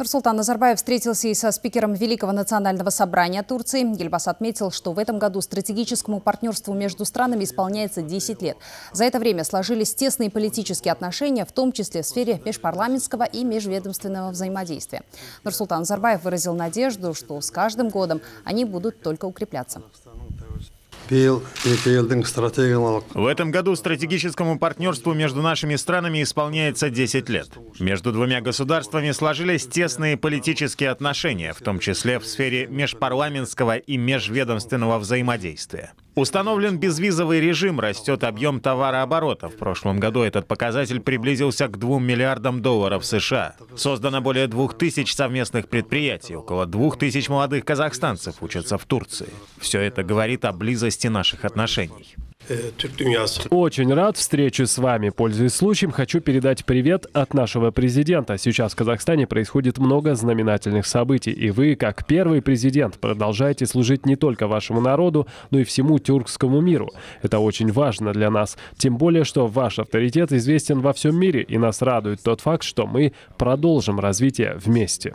Нурсултан Назарбаев встретился и со спикером Великого национального собрания Турции. Ельбас отметил, что в этом году стратегическому партнерству между странами исполняется 10 лет. За это время сложились тесные политические отношения, в том числе в сфере межпарламентского и межведомственного взаимодействия. Нурсултан Назарбаев выразил надежду, что с каждым годом они будут только укрепляться. В этом году стратегическому партнерству между нашими странами исполняется 10 лет. Между двумя государствами сложились тесные политические отношения, в том числе в сфере межпарламентского и межведомственного взаимодействия. Установлен безвизовый режим, растет объем товарооборота. В прошлом году этот показатель приблизился к 2 миллиардам долларов США. Создано более 2000 совместных предприятий, около 2000 молодых казахстанцев учатся в Турции. Все это говорит о близости стабильности наших отношений. Очень рад встрече с вами. Пользуясь случаем, хочу передать привет от нашего президента. Сейчас в Казахстане происходит много знаменательных событий, и вы, как первый президент, продолжаете служить не только вашему народу, но и всему тюркскому миру. Это очень важно для нас, тем более, что ваш авторитет известен во всем мире, и нас радует тот факт, что мы продолжим развитие вместе.